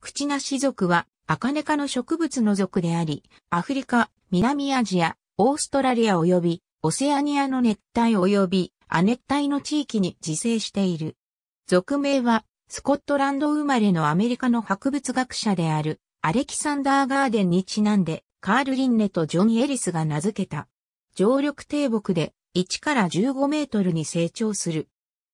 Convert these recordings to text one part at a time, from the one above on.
クチナシ属は、アカネ科の植物の属であり、アフリカ、南アジア、オーストラリア及び、オセアニアの熱帯及び、亜熱帯の地域に自生している。属名は、スコットランド生まれのアメリカの博物学者である、アレキサンダー・ガーデンにちなんで、カール・リンネとジョン・エリスが名付けた。常緑低木で、1から15メートルに成長する。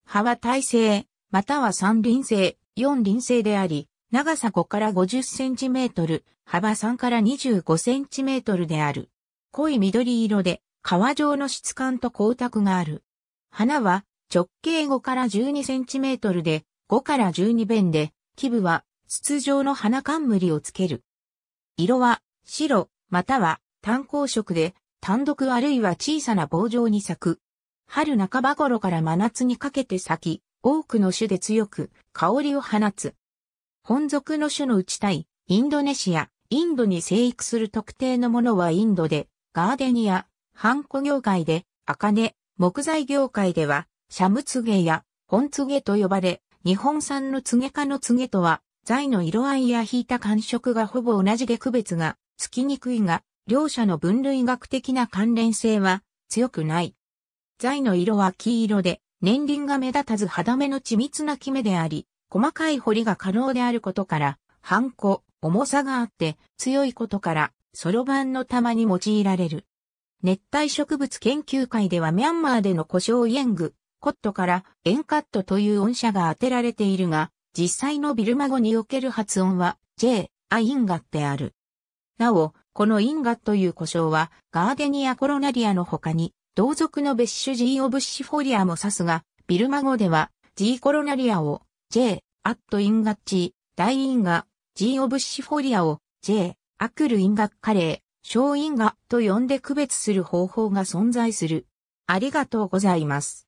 葉は耐性、または三輪性、四輪性であり、長さ5から50センチメートル、幅3から25センチメートルである。濃い緑色で、皮状の質感と光沢がある。花は直径5から12センチメートルで、5から12弁で、基部は筒状の花冠をつける。色は白、または単光色で、単独あるいは小さな棒状に咲く。春半ば頃から真夏にかけて咲き、多くの種で強く香りを放つ。本属の種のうち対、インドネシア、インドに生育する特定のものはインドで、ガーデニア、ハンコ業界で、アカネ、木材業界では、シャムツゲや、本ツゲと呼ばれ、日本産のツゲ科のツゲとは、材の色合いや引いた感触がほぼ同じで区別がつきにくいが、両者の分類学的な関連性は強くない。材の色は黄色で、年輪が目立たず肌目の緻密なキメであり、細かい彫りが可能であることから、ハンコ、重さがあって強いことから、ソロ版の玉に用いられる。熱帯植物研究会ではミャンマーでの故障イエング、コットからエンカットという音社が当てられているが、実際のビルマ語における発音は J、アインガである。なお、このインガという故障はガーデニアコロナリアの他に同族の別種ーオブシフォリアも指すが、ビルマ語では G コロナリアを J、アットインガッチ、大インガ、G オブシフォリアを J、アクルインガカレー、小インガと呼んで区別する方法が存在する。ありがとうございます。